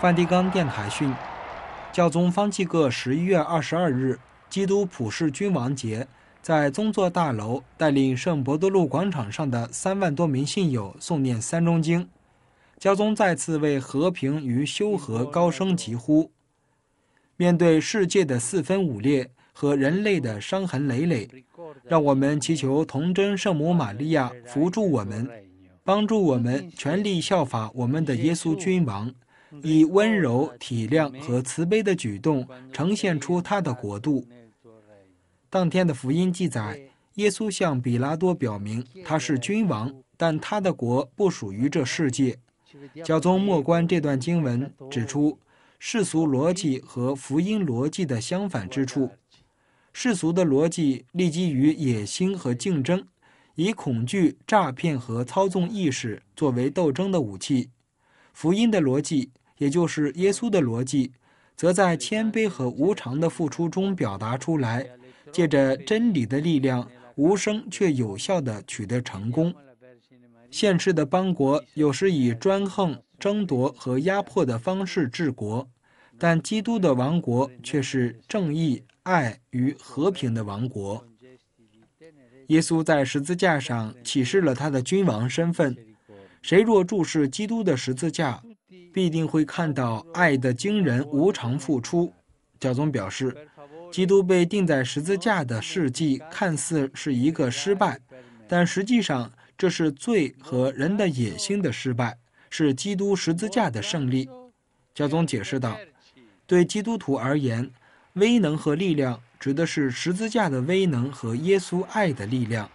梵蒂冈电台讯，教宗方济各十一月二十二日基督普世君王节，在宗座大楼带领圣伯多禄广场上的三万多名信友诵念三中经，教宗再次为和平与修和高声疾呼，面对世界的四分五裂和人类的伤痕累累，让我们祈求童真圣母玛利亚扶助我们，帮助我们全力效法我们的耶稣君王。以温柔、体谅和慈悲的举动，呈现出他的国度。当天的福音记载，耶稣向比拉多表明他是君王，但他的国不属于这世界。教宗莫关这段经文指出，世俗逻辑和福音逻辑的相反之处：世俗的逻辑立基于野心和竞争，以恐惧、诈骗和操纵意识作为斗争的武器；福音的逻辑。也就是耶稣的逻辑，则在谦卑和无偿的付出中表达出来，借着真理的力量，无声却有效的取得成功。现世的邦国有时以专横、争夺和压迫的方式治国，但基督的王国却是正义、爱与和平的王国。耶稣在十字架上启示了他的君王身份。谁若注视基督的十字架，必定会看到爱的惊人无偿付出。教宗表示，基督被钉在十字架的事迹看似是一个失败，但实际上这是罪和人的野心的失败，是基督十字架的胜利。教宗解释道，对基督徒而言，威能和力量指的是十字架的威能和耶稣爱的力量。